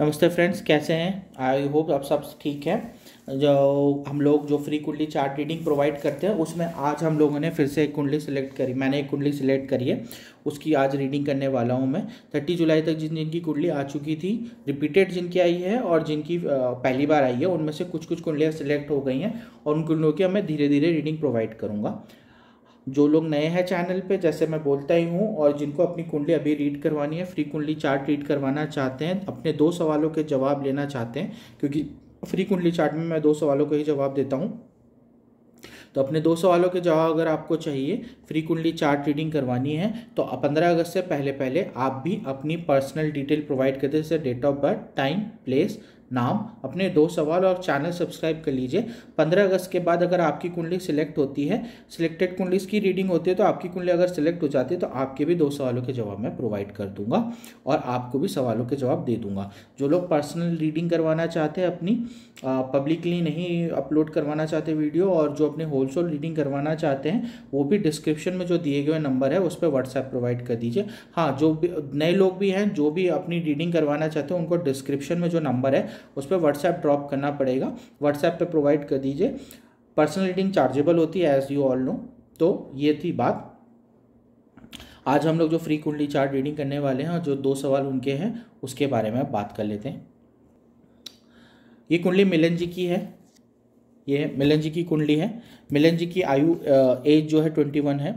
नमस्ते फ्रेंड्स कैसे हैं आई होप आप सब ठीक हैं जो हम लोग जो फ्री कुंडली चार्ट रीडिंग प्रोवाइड करते हैं उसमें आज हम लोगों ने फिर से एक कुंडली सिलेक्ट करी मैंने एक कुंडली सिलेक्ट करी है उसकी आज रीडिंग करने वाला हूं मैं थर्टी जुलाई तक जिन जिनकी कुंडली आ चुकी थी रिपीटेड जिनकी आई है और जिनकी पहली बार आई है उनमें से कुछ कुछ कुंडलियाँ सिलेक्ट हो गई हैं और उन कुंडलियों की मैं धीरे धीरे रीडिंग प्रोवाइड करूँगा जो लोग नए हैं चैनल पे जैसे मैं बोलता ही हूँ और जिनको अपनी कुंडली अभी रीड करवानी है फ्री कुंडली चार्ट रीड करवाना चाहते हैं अपने दो सवालों के जवाब लेना चाहते हैं क्योंकि फ्री कुंडली चार्ट में मैं दो सवालों का ही जवाब देता हूँ तो अपने दो सवालों के जवाब अगर आपको चाहिए फ्री कुंडली चार्ट रीडिंग करवानी है तो पंद्रह अगस्त से पहले पहले आप भी अपनी पर्सनल डिटेल प्रोवाइड करते जैसे date of birth time place नाम अपने दो सवाल और चैनल सब्सक्राइब कर लीजिए पंद्रह अगस्त के बाद अगर आपकी कुंडली सिलेक्ट होती है सिलेक्टेड कुंडली की रीडिंग होती है तो आपकी कुंडली अगर सिलेक्ट हो जाती है तो आपके भी दो सवालों के जवाब मैं प्रोवाइड कर दूंगा और आपको भी सवालों के जवाब दे दूंगा जो लोग पर्सनल रीडिंग करवाना चाहते हैं अपनी पब्लिकली नहीं अपलोड करवाना चाहते वीडियो और जो अपने होल रीडिंग करवाना चाहते हैं वो भी डिस्क्रिप्शन में जो दिए गए नंबर है उस पर व्हाट्सएप प्रोवाइड कर दीजिए हाँ जो भी नए लोग भी हैं जो भी अपनी रीडिंग करवाना चाहते हैं उनको डिस्क्रिप्शन में जो नंबर है उस पर व्हाट्सएप ड्रॉप करना पड़ेगा व्हाट्सएप पर प्रोवाइड कर दीजिए पर्सनल रीडिंग चार्जेबल होती है एज यू ऑल नो तो ये थी बात आज हम लोग जो फ्री कुंडली चार्ट रीडिंग करने वाले हैं और जो दो सवाल उनके हैं उसके बारे में बात कर लेते हैं ये कुंडली मिलन जी की है ये मिलन जी की कुंडली है मिलन जी की आयु एज जो है ट्वेंटी वन है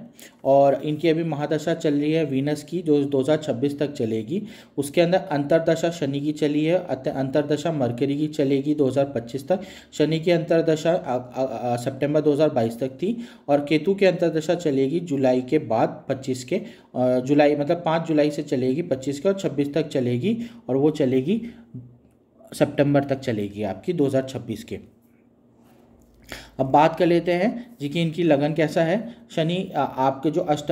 और इनकी अभी महादशा चल रही है वीनस की जो 2026 तक चलेगी उसके अंदर अंतरदशा शनि की चली है अंतरदशा मरकरी की चलेगी 2025 तक शनि की अंतरदशा सितंबर 2022 तक थी और केतु की अंतरदशा चलेगी जुलाई के बाद 25 के जुलाई मतलब 5 जुलाई से चलेगी 25 के और 26 तक चलेगी और वो चलेगी सेप्टेम्बर तक चलेगी आपकी दो के अब बात कर लेते हैं जी कि इनकी लगन कैसा है शनि आपके जो अष्ट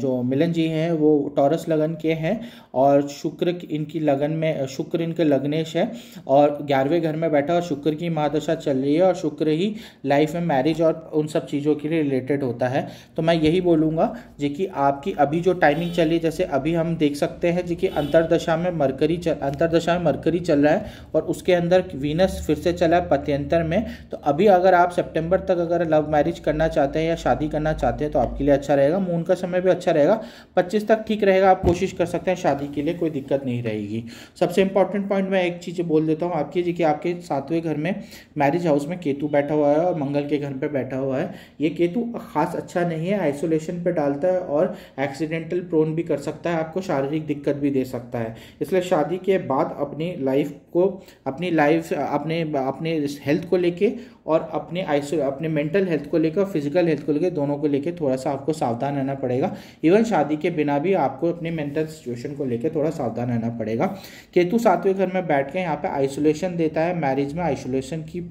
जो मिलन जी हैं वो टॉरस लगन के हैं और शुक्र इनकी लगन में शुक्र इनके लग्नेश है और ग्यारहवें घर में बैठा और शुक्र की महादशा चल रही है और शुक्र ही लाइफ में मैरिज और उन सब चीज़ों के लिए रिलेटेड होता है तो मैं यही बोलूँगा जी कि आपकी अभी जो टाइमिंग चल रही है जैसे अभी हम देख सकते हैं जी कि अंतरदशा में मरकरी चल अंतरदशा में मरकरी चल रहा है और उसके अंदर वीनस फिर से चला है पत्यंतर में तो अभी अगर आप सेप्टेम्बर तक अगर लव मैरिज करना चाहते हैं या शादी करना चाहते हैं तो आपके लिए अच्छा रहेगा मून का समय भी अच्छा रहेगा पच्चीस तक ठीक रहेगा आप कोशिश कर सकते हैं शादी के लिए कोई दिक्कत नहीं रहेगी सबसे इंपॉर्टेंट पॉइंट मैं एक चीज़ बोल देता हूँ आपकी जी कि आपके सातवें घर में मैरिज हाउस में केतु बैठा हुआ है और मंगल के घर पर बैठा हुआ है ये केतु खास अच्छा नहीं है आइसोलेशन पर डालता है और एक्सीडेंटल प्रोन भी कर सकता है आपको शारीरिक दिक्कत भी दे सकता है इसलिए शादी के बाद अपनी लाइफ को अपनी लाइफ अपने अपने हेल्थ को लेके और अपने आइसो अपने मेंटल हेल्थ को लेकर फिजिकल हेल्थ को लेकर दोनों को लेकर थोड़ा सा आपको सावधान रहना पड़ेगा इवन शादी के बिना भी आपको अपने मेंटल सिचुएशन को लेकर थोड़ा सावधान रहना पड़ेगा केतु सातवें घर में बैठ के यहाँ पे आइसोलेशन देता है मैरिज में आइसोलेशन की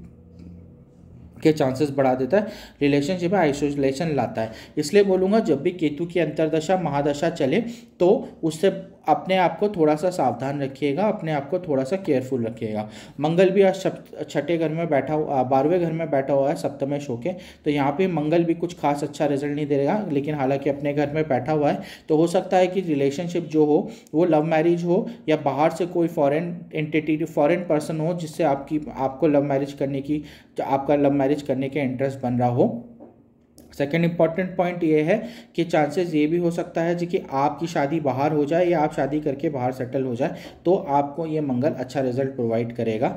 के चांसेस बढ़ा देता है रिलेशनशिप में आइसोलेशन लाता है इसलिए बोलूँगा जब भी केतु की अंतरदशा महादशा चले तो उससे अपने आप को थोड़ा सा सावधान रखिएगा अपने आप को थोड़ा सा केयरफुल रखिएगा मंगल भी आज छठे घर में बैठा हुआ बारहवें घर में बैठा हुआ है शो के तो यहाँ पे मंगल भी कुछ खास अच्छा रिजल्ट नहीं देगा लेकिन हालांकि अपने घर में बैठा हुआ है तो हो सकता है कि रिलेशनशिप जो हो वो लव मैरिज हो या बाहर से कोई फॉरन एंटिटी फॉरन पर्सन हो जिससे आपकी आपको लव मैरिज करने की आपका लव मैरिज करने का इंटरेस्ट बन रहा हो सेकेंड इंपॉर्टेंट पॉइंट ये है कि चांसेस ये भी हो सकता है जी कि आपकी शादी बाहर हो जाए या आप शादी करके बाहर सेटल हो जाए तो आपको ये मंगल अच्छा रिजल्ट प्रोवाइड करेगा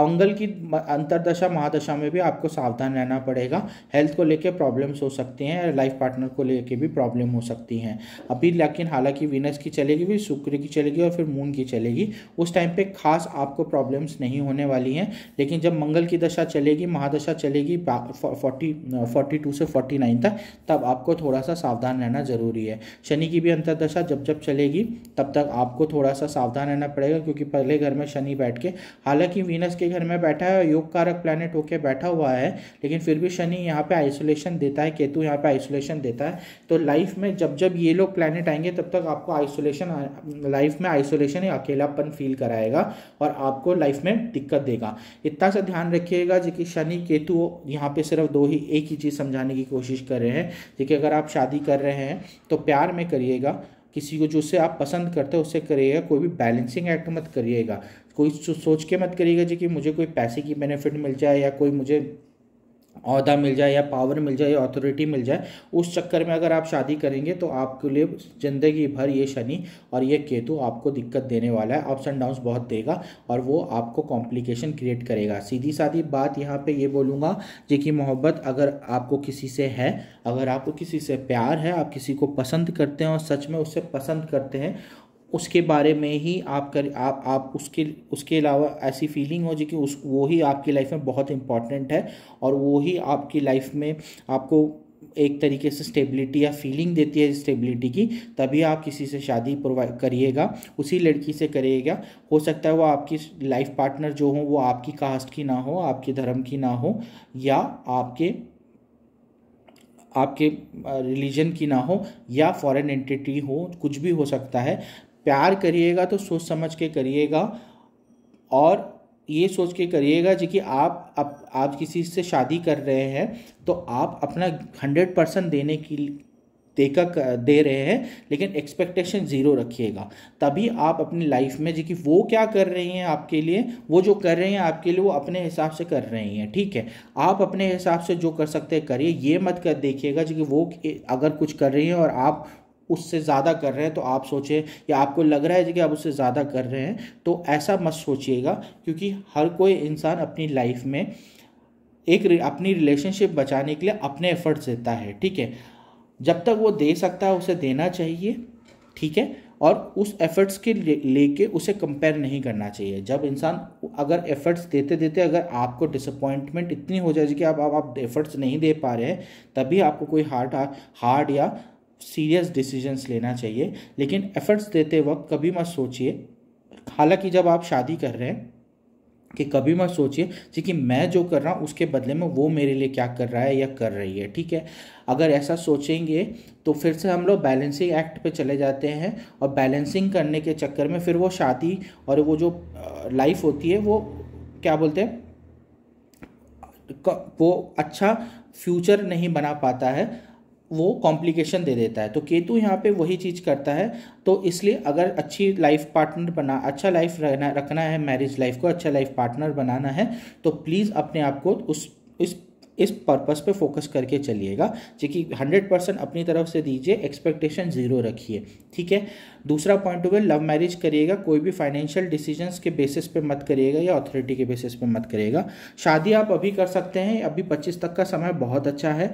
मंगल की अंतरदशा महादशा में भी आपको सावधान रहना पड़ेगा हेल्थ को लेकर प्रॉब्लम्स हो सकती हैं लाइफ पार्टनर को लेके भी प्रॉब्लम हो सकती हैं अभी लेकिन हालांकि वीनस की चलेगी फिर शुक्र की चलेगी और फिर मून की चलेगी उस टाइम पर खास आपको प्रॉब्लम्स नहीं होने वाली हैं लेकिन जब मंगल की दशा चलेगी महादशा चलेगी फोर्टी फोर्टी टू से फोर्टी फोर्टी नाइन तक तब आपको थोड़ा सा सावधान रहना ज़रूरी है शनि की भी अंतरदशा जब जब चलेगी तब तक आपको थोड़ा सा सावधान रहना पड़ेगा क्योंकि पहले घर में शनि बैठ के हालांकि वीनस के घर में बैठा है योग कारक प्लानट होकर बैठा हुआ है लेकिन फिर भी शनि यहाँ पे आइसोलेशन देता है केतु यहाँ पे आइसोलेशन देता है तो लाइफ में जब जब ये लोग प्लानट आएंगे तब तक आपको आइसोलेशन लाइफ में आइसोलेशन या अकेलापन फील कराएगा और आपको लाइफ में दिक्कत देगा इतना सा ध्यान रखिएगा कि शनि केतु यहाँ पे सिर्फ दो ही एक ही चीज़ समझाने की कोशिश कर रहे हैं देखिए अगर आप शादी कर रहे हैं तो प्यार में करिएगा किसी को जो से आप पसंद करते हो उससे करिएगा कोई भी बैलेंसिंग एक्ट मत करिएगा कोई सोच के मत करिएगा जी कि मुझे कोई पैसे की बेनिफिट मिल जाए या कोई मुझे अहदा मिल जाए या पावर मिल जाए या अथॉरिटी मिल जाए उस चक्कर में अगर आप शादी करेंगे तो आपके लिए ज़िंदगी भर ये शनि और ये केतु आपको दिक्कत देने वाला है अप्स एंड डाउन्स बहुत देगा और वो आपको कॉम्प्लिकेशन क्रिएट करेगा सीधी साधी बात यहाँ पे ये बोलूँगा जी कि मोहब्बत अगर आपको किसी से है अगर आपको किसी से प्यार है आप किसी को पसंद करते हैं और सच में उससे पसंद करते हैं उसके बारे में ही आप कर आप आप उसके उसके अलावा ऐसी फीलिंग हो जो कि उस वो ही आपकी लाइफ में बहुत इम्पॉर्टेंट है और वो ही आपकी लाइफ में आपको एक तरीके से स्टेबिलिटी या फीलिंग देती है स्टेबिलिटी की तभी आप किसी से शादी प्रोवाइड करिएगा उसी लड़की से करिएगा हो सकता है वो आपकी लाइफ पार्टनर जो हो वो आपकी कास्ट की ना हो आपके धर्म की ना हो या आपके आपके रिलीजन की ना हो या फॉरेन एंटिटी हो कुछ भी हो सकता है प्यार करिएगा तो सोच समझ के करिएगा और ये सोच के करिएगा जी कि आप अब आप किसी से शादी कर रहे हैं तो आप अपना हंड्रेड परसेंट देने की देकर दे रहे हैं लेकिन एक्सपेक्टेशन ज़ीरो रखिएगा तभी आप अपनी लाइफ में जी कि वो क्या कर रही हैं आपके लिए वो जो कर रहे हैं आपके लिए वो अपने हिसाब से कर रही हैं ठीक है आप अपने हिसाब से जो कर सकते हैं करिए ये मत कर देखिएगा जी कि वो अगर कुछ कर रही हैं और आप उससे ज़्यादा कर रहे हैं तो आप सोचें या आपको लग रहा है कि आप उससे ज़्यादा कर रहे हैं तो ऐसा मत सोचिएगा क्योंकि हर कोई इंसान अपनी लाइफ में एक अपनी रिलेशनशिप बचाने के लिए अपने एफर्ट्स देता है ठीक है जब तक वो दे सकता है उसे देना चाहिए ठीक है और उस एफर्ट्स के लेके उसे कंपेयर नहीं करना चाहिए जब इंसान अगर एफर्ट्स देते देते अगर आपको डिसअपॉइंटमेंट इतनी हो जाएगी कि आप आप, आप एफर्ट्स नहीं दे पा रहे हैं तभी आपको कोई हार्ट हार्ड या सीरियस डिसीजंस लेना चाहिए लेकिन एफर्ट्स देते वक्त कभी मत सोचिए हालांकि जब आप शादी कर रहे हैं कि कभी मत सोचिए कि मैं जो कर रहा हूँ उसके बदले में वो मेरे लिए क्या कर रहा है या कर रही है ठीक है अगर ऐसा सोचेंगे तो फिर से हम लोग बैलेंसिंग एक्ट पे चले जाते हैं और बैलेंसिंग करने के चक्कर में फिर वो शादी और वो जो लाइफ होती है वो क्या बोलते हैं वो अच्छा फ्यूचर नहीं बना पाता है वो कॉम्प्लिकेशन दे देता है तो केतु यहाँ पे वही चीज़ करता है तो इसलिए अगर अच्छी लाइफ पार्टनर बना अच्छा लाइफ रहना रखना है मैरिज लाइफ को अच्छा लाइफ पार्टनर बनाना है तो प्लीज़ अपने आप को उस इस इस पर्पस पे फोकस करके चलिएगा जो कि हंड्रेड परसेंट अपनी तरफ से दीजिए एक्सपेक्टेशन जीरो रखिए ठीक है दूसरा पॉइंट हुआ लव मैरिज करिएगा कोई भी फाइनेंशियल डिसीजंस के बेसिस पे मत करिएगा या अथॉरिटी के बेसिस पे मत करिएगा शादी आप अभी कर सकते हैं अभी पच्चीस तक का समय बहुत अच्छा है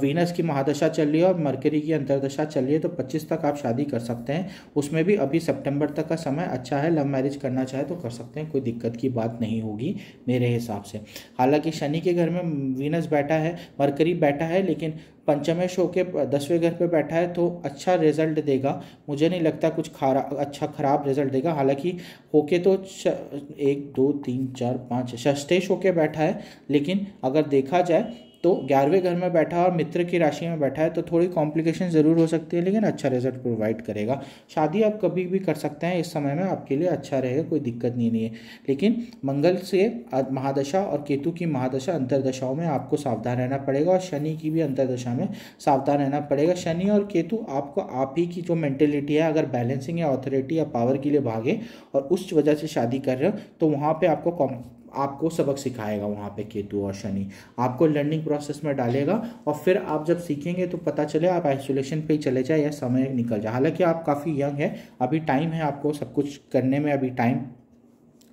वीनस की महादशा चल रही है और मरकरी की अंतरदशा चल रही है तो पच्चीस तक आप शादी कर सकते हैं उसमें भी अभी सेप्टेम्बर तक का समय अच्छा है लव मैरिज करना चाहे तो कर सकते हैं कोई दिक्कत की बात नहीं होगी मेरे हिसाब से हालांकि शनि के घर में वीनस वीनस बैठा है मरकरी बैठा है लेकिन पंचमेश होकर दसवें घर पे बैठा है तो अच्छा रिजल्ट देगा मुझे नहीं लगता कुछ खरा अच्छा खराब रिजल्ट देगा हालांकि होके तो एक दो तीन चार पाँच षष्टेश होके बैठा है लेकिन अगर देखा जाए तो ग्यारहवें घर में बैठा और मित्र की राशि में बैठा है तो थोड़ी कॉम्प्लिकेशन ज़रूर हो सकती है लेकिन अच्छा रिजल्ट प्रोवाइड करेगा शादी आप कभी भी कर सकते हैं इस समय में आपके लिए अच्छा रहेगा कोई दिक्कत नहीं, नहीं है लेकिन मंगल से महादशा और केतु की महादशा अंतरदशाओं में आपको सावधान रहना पड़ेगा और शनि की भी अंतरदशा में सावधान रहना पड़ेगा शनि और केतु आपको आप ही की जो मैंटेलिटी है अगर बैलेंसिंग या ऑथोरिटी या पावर के लिए भागे और उस वजह से शादी कर रहे हो तो वहाँ पर आपको आपको सबक सिखाएगा वहाँ पे केतु और शनि आपको लर्निंग प्रोसेस में डालेगा और फिर आप जब सीखेंगे तो पता चले आप आइसोलेशन पे ही चले जाए या समय निकल जाए हालांकि आप काफ़ी यंग है अभी टाइम है आपको सब कुछ करने में अभी टाइम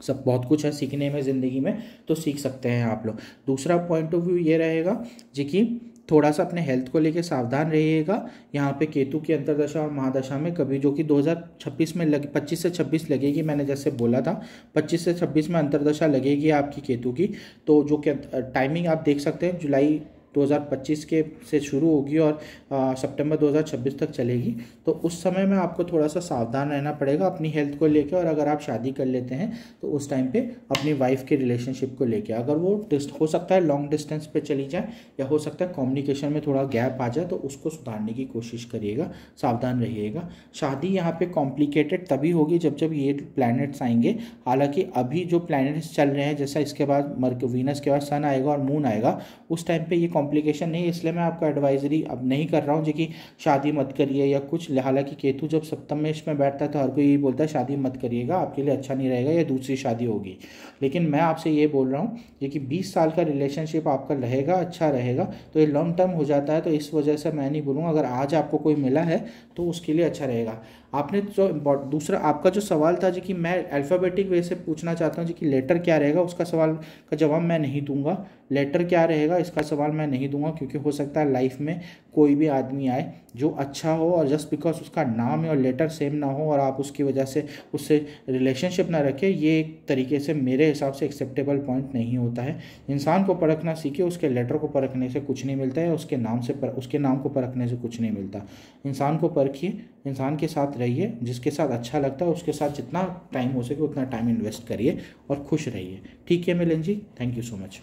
सब बहुत कुछ है सीखने में ज़िंदगी में तो सीख सकते हैं आप लोग दूसरा पॉइंट ऑफ व्यू ये रहेगा जी कि थोड़ा सा अपने हेल्थ को लेकर सावधान रहिएगा यहाँ पे केतु की अंतरदशा और महादशा में कभी जो कि 2026 में लग 25 से 26 लगेगी मैंने जैसे बोला था 25 से 26 में अंतरदशा लगेगी आपकी केतु की तो जो कि टाइमिंग आप देख सकते हैं जुलाई 2025 के से शुरू होगी और सितंबर 2026 तक चलेगी तो उस समय में आपको थोड़ा सा सावधान रहना पड़ेगा अपनी हेल्थ को लेकर और अगर आप शादी कर लेते हैं तो उस टाइम पे अपनी वाइफ के रिलेशनशिप को लेकर अगर वो हो सकता है लॉन्ग डिस्टेंस पे चली जाए या हो सकता है कम्युनिकेशन में थोड़ा गैप आ जाए तो उसको सुधारने की कोशिश करिएगा सावधान रहिएगा शादी यहाँ पर कॉम्प्लिकेटेड तभी होगी जब जब ये प्लानट्स आएंगे हालांकि अभी जो प्लानट्स चल रहे हैं जैसा इसके बाद मर्क वीनस के बाद सन आएगा और मून आएगा उस टाइम पर ये कॉम्प्लिकेशन नहीं इसलिए मैं आपको एडवाइजरी अब नहीं कर रहा हूँ जो कि शादी मत करिए या कुछ हालांकि केतु जब सप्तम में इसमें बैठता है तो हर कोई यही बोलता है शादी मत करिएगा आपके लिए अच्छा नहीं रहेगा या दूसरी शादी होगी लेकिन मैं आपसे ये बोल रहा हूँ जो कि बीस साल का रिलेशनशिप आपका रहेगा अच्छा रहेगा तो ये लॉन्ग टर्म हो जाता है तो इस वजह से मैं नहीं बोलूँगा अगर आज आपको कोई मिला है तो उसके लिए अच्छा रहेगा आपने जो दूसरा आपका जो सवाल था जो कि मैं अल्फ़ाबेटिक वे से पूछना चाहता हूँ जो कि लेटर क्या रहेगा उसका सवाल का जवाब मैं नहीं दूंगा लेटर क्या रहेगा इसका सवाल मैं नहीं दूंगा क्योंकि हो सकता है लाइफ में कोई भी आदमी आए जो अच्छा हो और जस्ट बिकॉज उसका नाम और लेटर सेम ना हो और आप उसकी वजह से उससे रिलेशनशिप ना रखें ये एक तरीके से मेरे हिसाब से एक्सेप्टेबल पॉइंट नहीं होता है इंसान को परखना सीखे उसके लेटर को परखने से कुछ नहीं मिलता है उसके नाम से पर, उसके नाम को परखने से कुछ नहीं मिलता इंसान को परखिए इंसान के साथ रहिए जिसके साथ अच्छा लगता है उसके साथ जितना टाइम हो सके उतना टाइम इन्वेस्ट करिए और खुश रहिए ठीक है Milan ji thank you so much